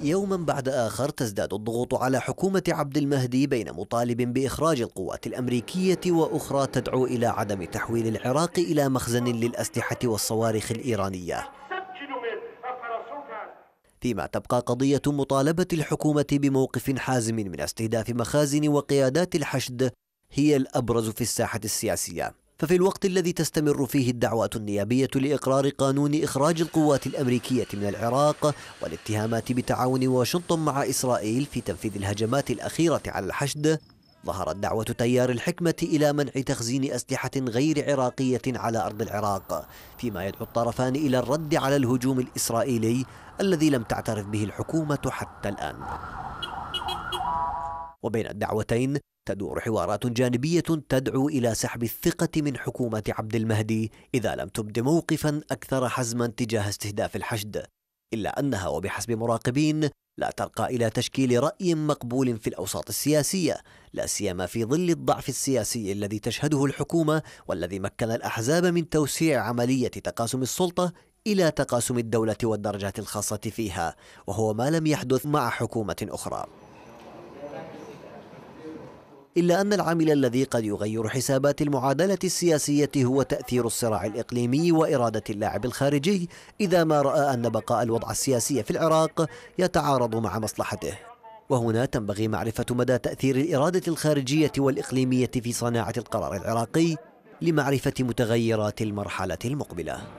يوما بعد آخر تزداد الضغوط على حكومة عبد المهدي بين مطالب بإخراج القوات الأمريكية وأخرى تدعو إلى عدم تحويل العراق إلى مخزن للأسلحة والصواريخ الإيرانية فيما تبقى قضية مطالبة الحكومة بموقف حازم من استهداف مخازن وقيادات الحشد هي الأبرز في الساحة السياسية ففي الوقت الذي تستمر فيه الدعوات النيابية لإقرار قانون إخراج القوات الأمريكية من العراق والاتهامات بتعاون واشنطن مع إسرائيل في تنفيذ الهجمات الأخيرة على الحشد ظهرت دعوة تيار الحكمة إلى منع تخزين أسلحة غير عراقية على أرض العراق فيما يدعو الطرفان إلى الرد على الهجوم الإسرائيلي الذي لم تعترف به الحكومة حتى الآن وبين الدعوتين تدور حوارات جانبية تدعو إلى سحب الثقة من حكومة عبد المهدي إذا لم تبد موقفا أكثر حزما تجاه استهداف الحشد إلا أنها وبحسب مراقبين لا ترقى إلى تشكيل رأي مقبول في الأوساط السياسية لا سيما في ظل الضعف السياسي الذي تشهده الحكومة والذي مكن الأحزاب من توسيع عملية تقاسم السلطة إلى تقاسم الدولة والدرجات الخاصة فيها وهو ما لم يحدث مع حكومة أخرى إلا أن العامل الذي قد يغير حسابات المعادلة السياسية هو تأثير الصراع الإقليمي وإرادة اللاعب الخارجي إذا ما رأى أن بقاء الوضع السياسي في العراق يتعارض مع مصلحته وهنا تنبغي معرفة مدى تأثير الإرادة الخارجية والإقليمية في صناعة القرار العراقي لمعرفة متغيرات المرحلة المقبلة